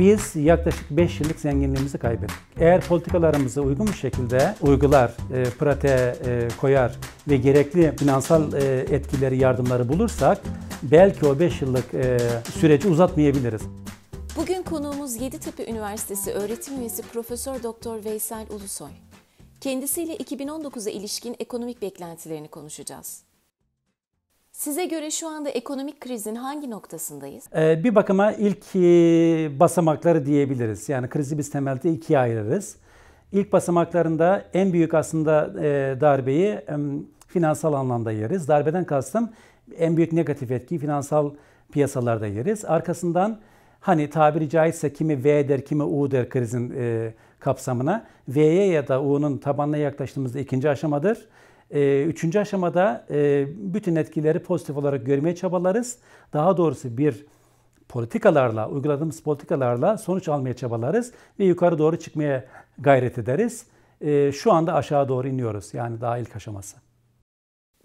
Biz yaklaşık 5 yıllık zenginliğimizi kaybettik. Eğer politikalarımızı uygun bir şekilde uygular, e, prate e, koyar ve gerekli finansal e, etkileri, yardımları bulursak belki o 5 yıllık e, süreci uzatmayabiliriz. Bugün konuğumuz Yeditepe Üniversitesi öğretim üyesi Profesör Doktor Veysel Ulusoy. Kendisiyle 2019'a ilişkin ekonomik beklentilerini konuşacağız. Size göre şu anda ekonomik krizin hangi noktasındayız? Ee, bir bakıma ilk e, basamakları diyebiliriz. Yani krizi biz temelde ikiye ayırırız. İlk basamaklarında en büyük aslında e, darbeyi finansal anlamda yeriz. Darbeden kastım en büyük negatif etkiyi finansal piyasalarda yeriz. Arkasından hani tabiri caizse kimi V der kimi U der krizin e, kapsamına. V'ye ya da U'nun tabanına yaklaştığımızda ikinci aşamadır. Ee, üçüncü aşamada e, bütün etkileri pozitif olarak görmeye çabalarız. Daha doğrusu bir politikalarla, uyguladığımız politikalarla sonuç almaya çabalarız ve yukarı doğru çıkmaya gayret ederiz. Ee, şu anda aşağı doğru iniyoruz yani daha ilk aşaması.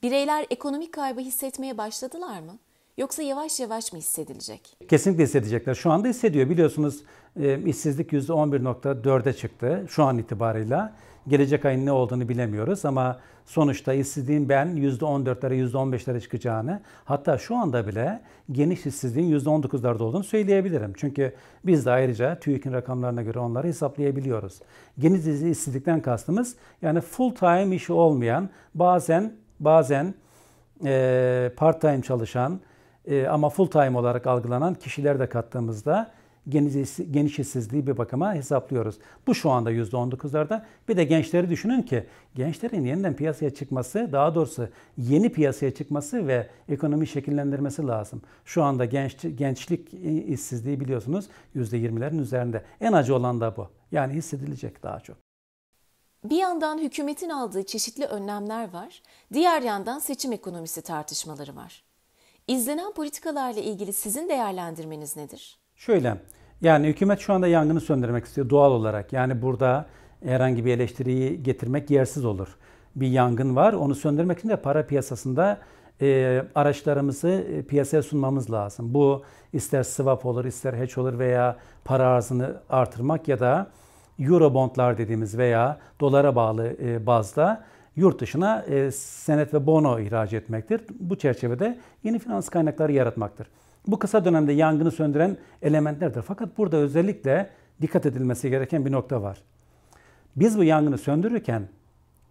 Bireyler ekonomik kaybı hissetmeye başladılar mı? Yoksa yavaş yavaş mı hissedilecek? Kesinlikle hissedecekler. Şu anda hissediyor. Biliyorsunuz e, işsizlik %11.4'e çıktı şu an itibarıyla gelecek ayın ne olduğunu bilemiyoruz ama sonuçta işsizliğin ben %14'lere %15'lere çıkacağını hatta şu anda bile geniş işsizliğin %19'larda olduğunu söyleyebilirim. Çünkü biz de ayrıca TÜİK'in rakamlarına göre onları hesaplayabiliyoruz. Geniş işsizlikten kastımız yani full time işi olmayan bazen bazen e, part time çalışan e, ama full time olarak algılanan kişiler de kattığımızda geniş bir bakıma hesaplıyoruz. Bu şu anda %19'larda. Bir de gençleri düşünün ki gençlerin yeniden piyasaya çıkması, daha doğrusu yeni piyasaya çıkması ve ekonomi şekillendirmesi lazım. Şu anda genç, gençlik işsizliği biliyorsunuz %20'lerin üzerinde. En acı olan da bu. Yani hissedilecek daha çok. Bir yandan hükümetin aldığı çeşitli önlemler var, diğer yandan seçim ekonomisi tartışmaları var. İzlenen politikalarla ilgili sizin değerlendirmeniz nedir? Şöyle, yani hükümet şu anda yangını söndürmek istiyor doğal olarak. Yani burada herhangi bir eleştiriyi getirmek yersiz olur. Bir yangın var, onu söndürmek için de para piyasasında e, araçlarımızı e, piyasaya sunmamız lazım. Bu ister swap olur, ister hedge olur veya para arzını artırmak ya da Eurobondlar dediğimiz veya dolara bağlı e, bazda yurt dışına e, senet ve bono ihraç etmektir. Bu çerçevede yeni finans kaynakları yaratmaktır. Bu kısa dönemde yangını söndüren elementlerdir. Fakat burada özellikle dikkat edilmesi gereken bir nokta var. Biz bu yangını söndürürken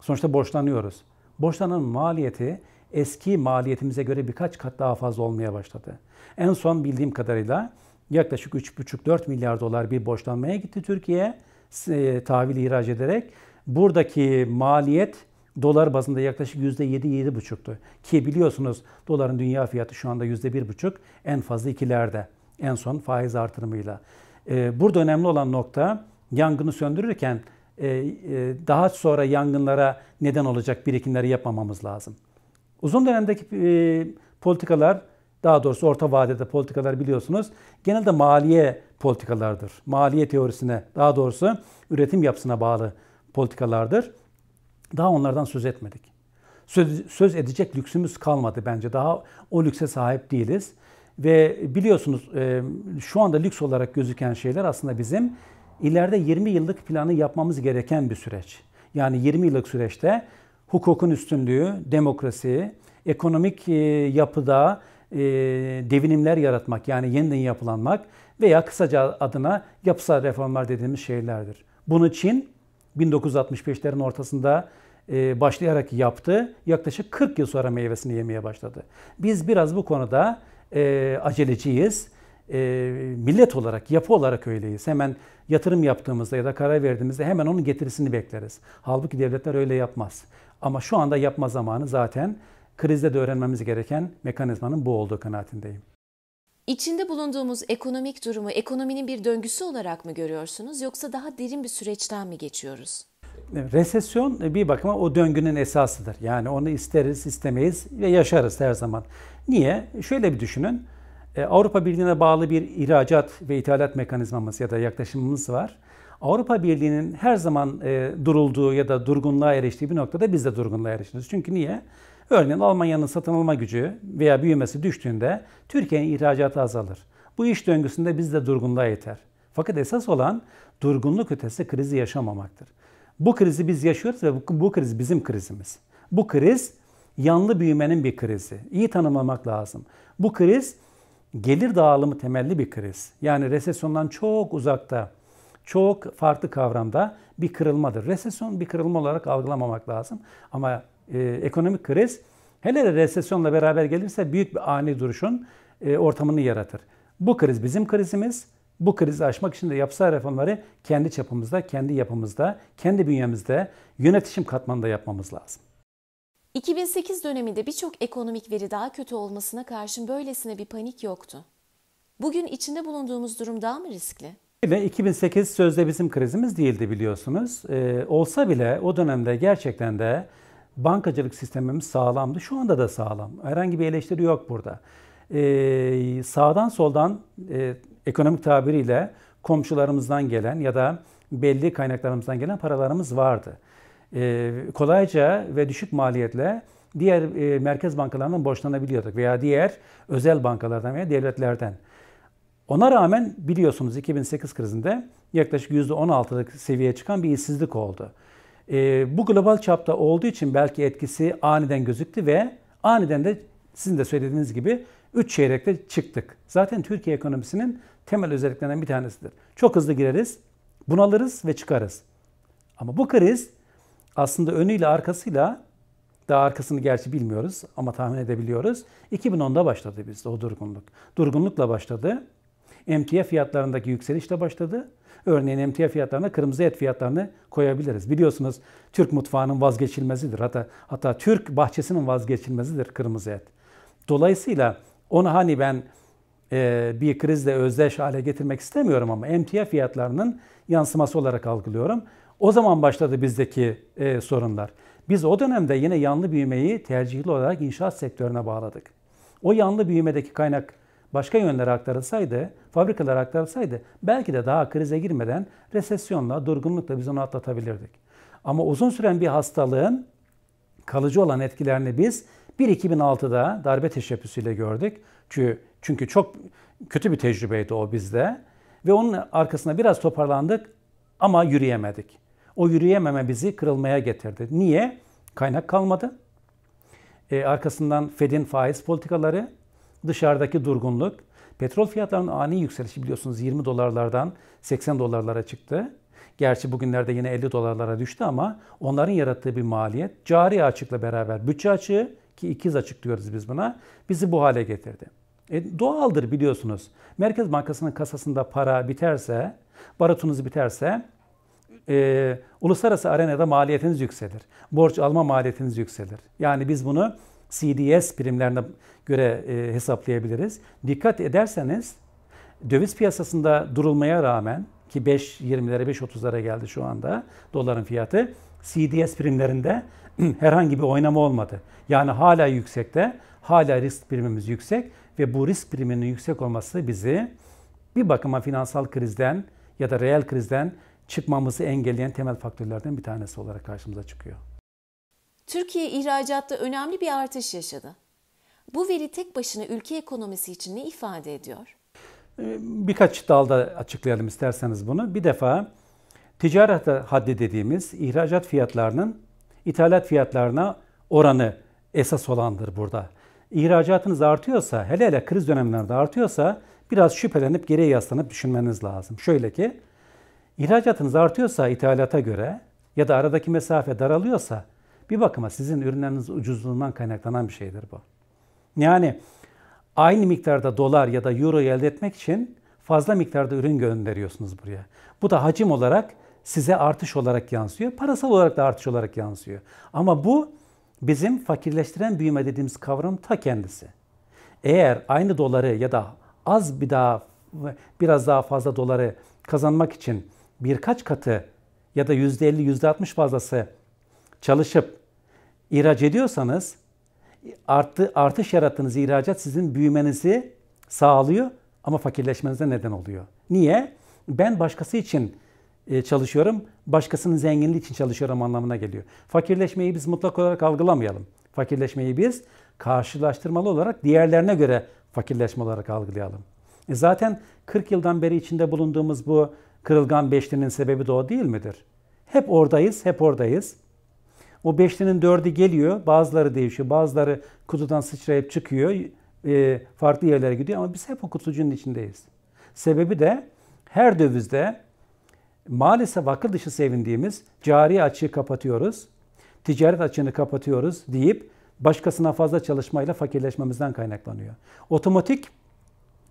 sonuçta borçlanıyoruz. Borçlanan maliyeti eski maliyetimize göre birkaç kat daha fazla olmaya başladı. En son bildiğim kadarıyla yaklaşık 3,5-4 milyar dolar bir borçlanmaya gitti Türkiye e, tahvil ihraç ederek. Buradaki maliyet Dolar bazında yaklaşık %7-7,5'tu. Ki biliyorsunuz doların dünya fiyatı şu anda %1,5 en fazla ikilerde en son faiz artırımıyla. Ee, burada önemli olan nokta yangını söndürürken e, e, daha sonra yangınlara neden olacak birikimleri yapmamamız lazım. Uzun dönemdeki e, politikalar daha doğrusu orta vadede politikalar biliyorsunuz genelde maliye politikalardır. Maliye teorisine daha doğrusu üretim yapısına bağlı politikalardır. Daha onlardan söz etmedik. Söz, söz edecek lüksümüz kalmadı bence. Daha o lükse sahip değiliz. Ve biliyorsunuz e, şu anda lüks olarak gözüken şeyler aslında bizim ileride 20 yıllık planı yapmamız gereken bir süreç. Yani 20 yıllık süreçte hukukun üstünlüğü, demokrasi, ekonomik e, yapıda e, devinimler yaratmak yani yeniden yapılanmak veya kısaca adına yapısal reformlar dediğimiz şeylerdir. Bunu için. 1965'lerin ortasında e, başlayarak yaptı. Yaklaşık 40 yıl sonra meyvesini yemeye başladı. Biz biraz bu konuda e, aceleciyiz. E, millet olarak, yapı olarak öyleyiz. Hemen yatırım yaptığımızda ya da karar verdiğimizde hemen onun getirisini bekleriz. Halbuki devletler öyle yapmaz. Ama şu anda yapma zamanı zaten krizde de öğrenmemiz gereken mekanizmanın bu olduğu kanaatindeyim. İçinde bulunduğumuz ekonomik durumu ekonominin bir döngüsü olarak mı görüyorsunuz yoksa daha derin bir süreçten mi geçiyoruz? Resesyon e, bir bakıma o döngünün esasıdır. Yani onu isteriz, istemeyiz ve yaşarız her zaman. Niye? Şöyle bir düşünün. E, Avrupa Birliği'ne bağlı bir ihracat ve ithalat mekanizmamız ya da yaklaşımımız var. Avrupa Birliği'nin her zaman e, durulduğu ya da durgunluğa eriştiği bir noktada biz de durgunluğa erişiriz. Çünkü niye? Örneğin Almanya'nın satın alma gücü veya büyümesi düştüğünde Türkiye'nin ihracatı azalır. Bu iş döngüsünde biz de durgunluğa yeter. Fakat esas olan durgunluk ötesi krizi yaşamamaktır. Bu krizi biz yaşıyoruz ve bu, bu kriz bizim krizimiz. Bu kriz yanlı büyümenin bir krizi. İyi tanımlamak lazım. Bu kriz gelir dağılımı temelli bir kriz. Yani resesyondan çok uzakta, çok farklı kavramda bir kırılmadır. Resesyon bir kırılma olarak algılamamak lazım. Ama e, ekonomik kriz hele de resesyonla beraber gelirse büyük bir ani duruşun e, ortamını yaratır. Bu kriz bizim krizimiz. Bu krizi aşmak için de yapısal reformları kendi çapımızda, kendi yapımızda, kendi bünyemizde, yönetişim katmanında yapmamız lazım. 2008 döneminde birçok ekonomik veri daha kötü olmasına karşın böylesine bir panik yoktu. Bugün içinde bulunduğumuz durum daha mı riskli? Ve 2008 sözde bizim krizimiz değildi biliyorsunuz. Ee, olsa bile o dönemde gerçekten de bankacılık sistemimiz sağlamdı. Şu anda da sağlam. Herhangi bir eleştiri yok burada. Ee, sağdan soldan e, ekonomik tabiriyle komşularımızdan gelen ya da belli kaynaklarımızdan gelen paralarımız vardı. Ee, kolayca ve düşük maliyetle diğer e, merkez bankalarından borçlanabiliyorduk veya diğer özel bankalardan veya devletlerden. Ona rağmen biliyorsunuz 2008 krizinde yaklaşık %16'lık seviyeye çıkan bir işsizlik oldu. E, bu global çapta olduğu için belki etkisi aniden gözüktü ve aniden de sizin de söylediğiniz gibi 3 çeyrekte çıktık. Zaten Türkiye ekonomisinin temel özelliklerinden bir tanesidir. Çok hızlı gireriz, bunalırız ve çıkarız. Ama bu kriz aslında önüyle arkasıyla daha arkasını gerçi bilmiyoruz ama tahmin edebiliyoruz. 2010'da başladı bizde o durgunluk. Durgunlukla başladı emtia fiyatlarındaki yükseliş de başladı. Örneğin emtia fiyatlarına kırmızı et fiyatlarını koyabiliriz. Biliyorsunuz Türk mutfağının vazgeçilmezidir. Hatta, hatta Türk bahçesinin vazgeçilmezidir kırmızı et. Dolayısıyla onu hani ben e, bir krizle özdeş hale getirmek istemiyorum ama emtia fiyatlarının yansıması olarak algılıyorum. O zaman başladı bizdeki e, sorunlar. Biz o dönemde yine yanlı büyümeyi tercihli olarak inşaat sektörüne bağladık. O yanlı büyümedeki kaynak başka yönlere aktarılsaydı, fabrikalara aktarılsaydı belki de daha krize girmeden resesyonla, durgunlukla biz onu atlatabilirdik. Ama uzun süren bir hastalığın kalıcı olan etkilerini biz 1-2006'da darbe teşebbüsüyle gördük. Çünkü, çünkü çok kötü bir tecrübeydi o bizde. Ve onun arkasında biraz toparlandık ama yürüyemedik. O yürüyememe bizi kırılmaya getirdi. Niye? Kaynak kalmadı. E, arkasından Fed'in faiz politikaları, dışarıdaki durgunluk. Petrol fiyatlarının ani yükselişi biliyorsunuz 20 dolarlardan 80 dolarlara çıktı. Gerçi bugünlerde yine 50 dolarlara düştü ama onların yarattığı bir maliyet cari açıkla beraber bütçe açığı ki ikiz açık diyoruz biz buna bizi bu hale getirdi. E, doğaldır biliyorsunuz. Merkez Bankası'nın kasasında para biterse, barutunuz biterse e, uluslararası arenada maliyetiniz yükselir. Borç alma maliyetiniz yükselir. Yani biz bunu CDS primlerine göre e, hesaplayabiliriz. Dikkat ederseniz döviz piyasasında durulmaya rağmen ki 5.20'lere 5.30'lara geldi şu anda doların fiyatı CDS primlerinde herhangi bir oynama olmadı. Yani hala yüksekte, hala risk primimiz yüksek ve bu risk priminin yüksek olması bizi bir bakıma finansal krizden ya da reel krizden çıkmamızı engelleyen temel faktörlerden bir tanesi olarak karşımıza çıkıyor. Türkiye ihracatta önemli bir artış yaşadı. Bu veri tek başına ülke ekonomisi için ne ifade ediyor? Ee, birkaç dalda açıklayalım isterseniz bunu. Bir defa ticaret haddi dediğimiz ihracat fiyatlarının ithalat fiyatlarına oranı esas olandır burada. İhracatınız artıyorsa, hele hele kriz dönemlerinde artıyorsa biraz şüphelenip geriye yaslanıp düşünmeniz lazım. Şöyle ki, ihracatınız artıyorsa ithalata göre ya da aradaki mesafe daralıyorsa bir bakıma sizin ürünleriniz ucuzluğundan kaynaklanan bir şeydir bu. Yani aynı miktarda dolar ya da euro elde etmek için fazla miktarda ürün gönderiyorsunuz buraya. Bu da hacim olarak size artış olarak yansıyor. Parasal olarak da artış olarak yansıyor. Ama bu bizim fakirleştiren büyüme dediğimiz kavram ta kendisi. Eğer aynı doları ya da az bir daha biraz daha fazla doları kazanmak için birkaç katı ya da %50 %60 fazlası çalışıp ihraç ediyorsanız artı, artış yarattığınız ihracat sizin büyümenizi sağlıyor ama fakirleşmenize neden oluyor. Niye? Ben başkası için e, çalışıyorum, başkasının zenginliği için çalışıyorum anlamına geliyor. Fakirleşmeyi biz mutlak olarak algılamayalım. Fakirleşmeyi biz karşılaştırmalı olarak diğerlerine göre fakirleşme olarak algılayalım. E zaten 40 yıldan beri içinde bulunduğumuz bu kırılgan beşlinin sebebi de o değil midir? Hep oradayız, hep oradayız. O beşlinin dördü geliyor. Bazıları değişiyor. Bazıları kutudan sıçrayıp çıkıyor. E, farklı yerlere gidiyor ama biz hep o kutucunun içindeyiz. Sebebi de her dövizde maalesef akıl dışı sevindiğimiz cari açığı kapatıyoruz. Ticaret açığını kapatıyoruz deyip başkasına fazla çalışmayla fakirleşmemizden kaynaklanıyor. Otomatik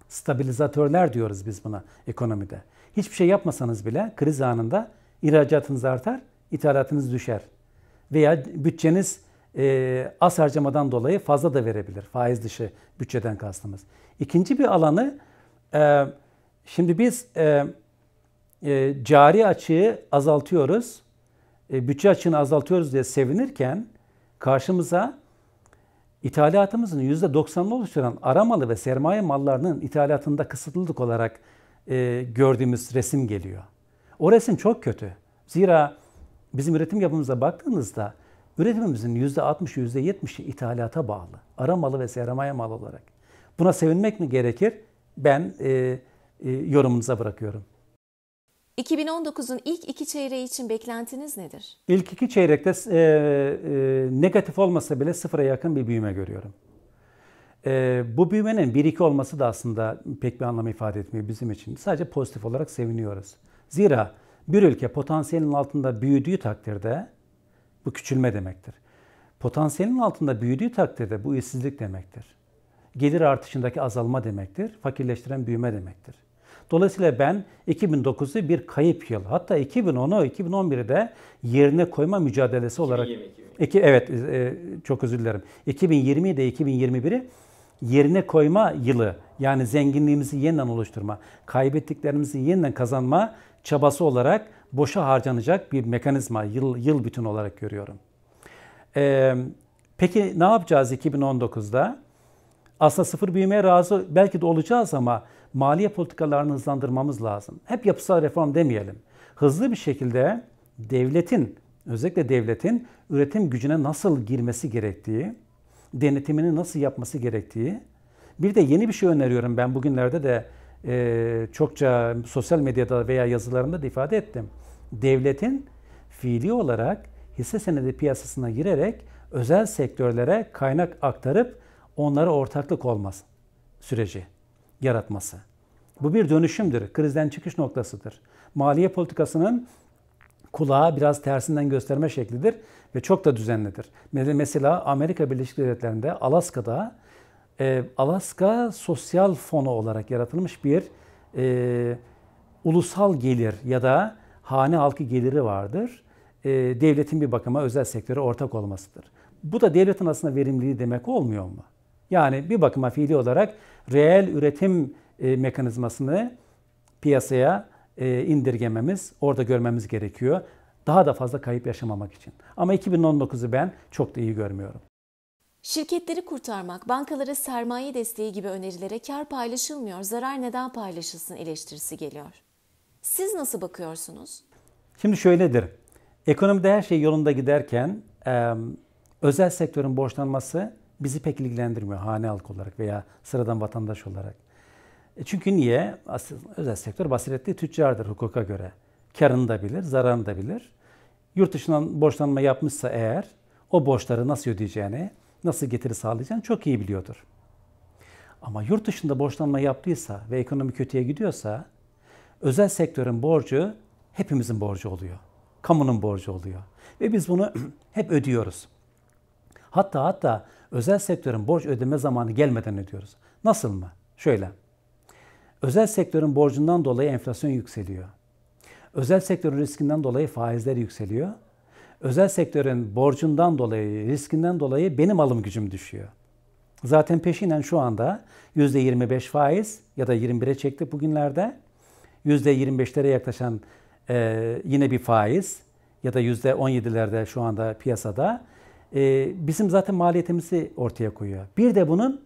stabilizatörler diyoruz biz buna ekonomide. Hiçbir şey yapmasanız bile kriz anında ihracatınız artar, ithalatınız düşer veya bütçeniz e, az harcamadan dolayı fazla da verebilir. Faiz dışı bütçeden kastımız. İkinci bir alanı e, şimdi biz e, e, cari açığı azaltıyoruz. E, bütçe açığını azaltıyoruz diye sevinirken karşımıza ithalatımızın %90'ını oluşturan aramalı ve sermaye mallarının ithalatında kısıtlılık olarak e, gördüğümüz resim geliyor. O resim çok kötü. Zira bizim üretim yapımıza baktığınızda üretimimizin %60'ı %70'i ithalata bağlı. Ara malı ve seramaya malı olarak. Buna sevinmek mi gerekir? Ben e, e, yorumunuza bırakıyorum. 2019'un ilk iki çeyreği için beklentiniz nedir? İlk iki çeyrekte e, e, negatif olmasa bile sıfıra yakın bir büyüme görüyorum. E, bu büyümenin 1-2 olması da aslında pek bir anlam ifade etmiyor bizim için. Sadece pozitif olarak seviniyoruz. Zira bir ülke potansiyelin altında büyüdüğü takdirde bu küçülme demektir. Potansiyelin altında büyüdüğü takdirde bu işsizlik demektir. Gelir artışındaki azalma demektir. Fakirleştiren büyüme demektir. Dolayısıyla ben 2009'u bir kayıp yıl. Hatta 2010'u 2011'i de yerine koyma mücadelesi olarak 2020. Iki, evet e, e, çok özür dilerim. 2020'yi de 2021'i yerine koyma yılı. Yani zenginliğimizi yeniden oluşturma, kaybettiklerimizi yeniden kazanma çabası olarak boşa harcanacak bir mekanizma yıl, yıl bütün olarak görüyorum. Ee, peki ne yapacağız 2019'da? Asla sıfır büyümeye razı belki de olacağız ama maliye politikalarını hızlandırmamız lazım. Hep yapısal reform demeyelim. Hızlı bir şekilde devletin, özellikle devletin üretim gücüne nasıl girmesi gerektiği, denetimini nasıl yapması gerektiği, bir de yeni bir şey öneriyorum ben bugünlerde de e, çokça sosyal medyada veya yazılarımda da ifade ettim. Devletin fiili olarak hisse senedi piyasasına girerek özel sektörlere kaynak aktarıp onlara ortaklık olmaz süreci yaratması. Bu bir dönüşümdür. Krizden çıkış noktasıdır. Maliye politikasının kulağı biraz tersinden gösterme şeklidir ve çok da düzenlidir. Mesela Amerika Birleşik Devletleri'nde Alaska'da e, Alaska sosyal fonu olarak yaratılmış bir e, ulusal gelir ya da hane halkı geliri vardır. E, devletin bir bakıma özel sektöre ortak olmasıdır. Bu da devletin aslında verimliliği demek olmuyor mu? Yani bir bakıma fiili olarak reel üretim e, mekanizmasını piyasaya e, indirgememiz, orada görmemiz gerekiyor. Daha da fazla kayıp yaşamamak için. Ama 2019'u ben çok da iyi görmüyorum. Şirketleri kurtarmak, bankalara sermaye desteği gibi önerilere kar paylaşılmıyor, zarar neden paylaşılsın eleştirisi geliyor. Siz nasıl bakıyorsunuz? Şimdi şöyledir. Ekonomide her şey yolunda giderken özel sektörün borçlanması bizi pek ilgilendirmiyor hane halkı olarak veya sıradan vatandaş olarak. E, çünkü niye? Asıl özel sektör basiretli tüccardır hukuka göre. Karını da bilir, zararını da bilir. Yurt dışından borçlanma yapmışsa eğer o borçları nasıl ödeyeceğini, nasıl getiri sağlayacağını çok iyi biliyordur. Ama yurt dışında borçlanma yaptıysa ve ekonomi kötüye gidiyorsa özel sektörün borcu hepimizin borcu oluyor. Kamunun borcu oluyor. Ve biz bunu hep ödüyoruz. Hatta hatta özel sektörün borç ödeme zamanı gelmeden ödüyoruz. Nasıl mı? Şöyle. Özel sektörün borcundan dolayı enflasyon yükseliyor. Özel sektörün riskinden dolayı faizler yükseliyor özel sektörün borcundan dolayı, riskinden dolayı benim alım gücüm düşüyor. Zaten peşinen şu anda %25 faiz ya da 21'e çekti bugünlerde. %25'lere yaklaşan e, yine bir faiz ya da %17'lerde şu anda piyasada e, bizim zaten maliyetimizi ortaya koyuyor. Bir de bunun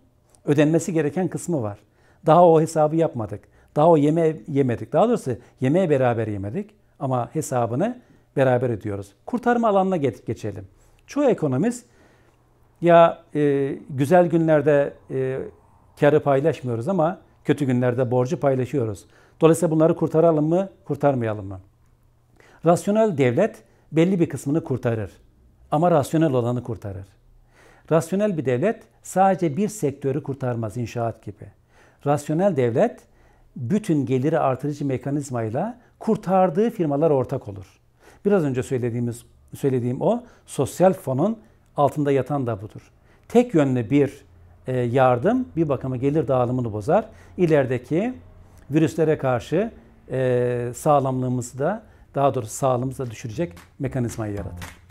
ödenmesi gereken kısmı var. Daha o hesabı yapmadık. Daha o yeme yemedik. Daha doğrusu yemeğe beraber yemedik ama hesabını beraber ediyoruz. Kurtarma alanına geçelim. Çoğu ekonomist ya e, güzel günlerde e, karı paylaşmıyoruz ama kötü günlerde borcu paylaşıyoruz. Dolayısıyla bunları kurtaralım mı, kurtarmayalım mı? Rasyonel devlet belli bir kısmını kurtarır ama rasyonel olanı kurtarır. Rasyonel bir devlet sadece bir sektörü kurtarmaz inşaat gibi. Rasyonel devlet bütün geliri artırıcı mekanizmayla kurtardığı firmalar ortak olur. Biraz önce söylediğimiz söylediğim o sosyal fonun altında yatan da budur. Tek yönlü bir e, yardım bir bakıma gelir dağılımını bozar. İlerideki virüslere karşı e, sağlamlığımızı da daha doğrusu sağlığımızı da düşürecek mekanizmayı yaratır.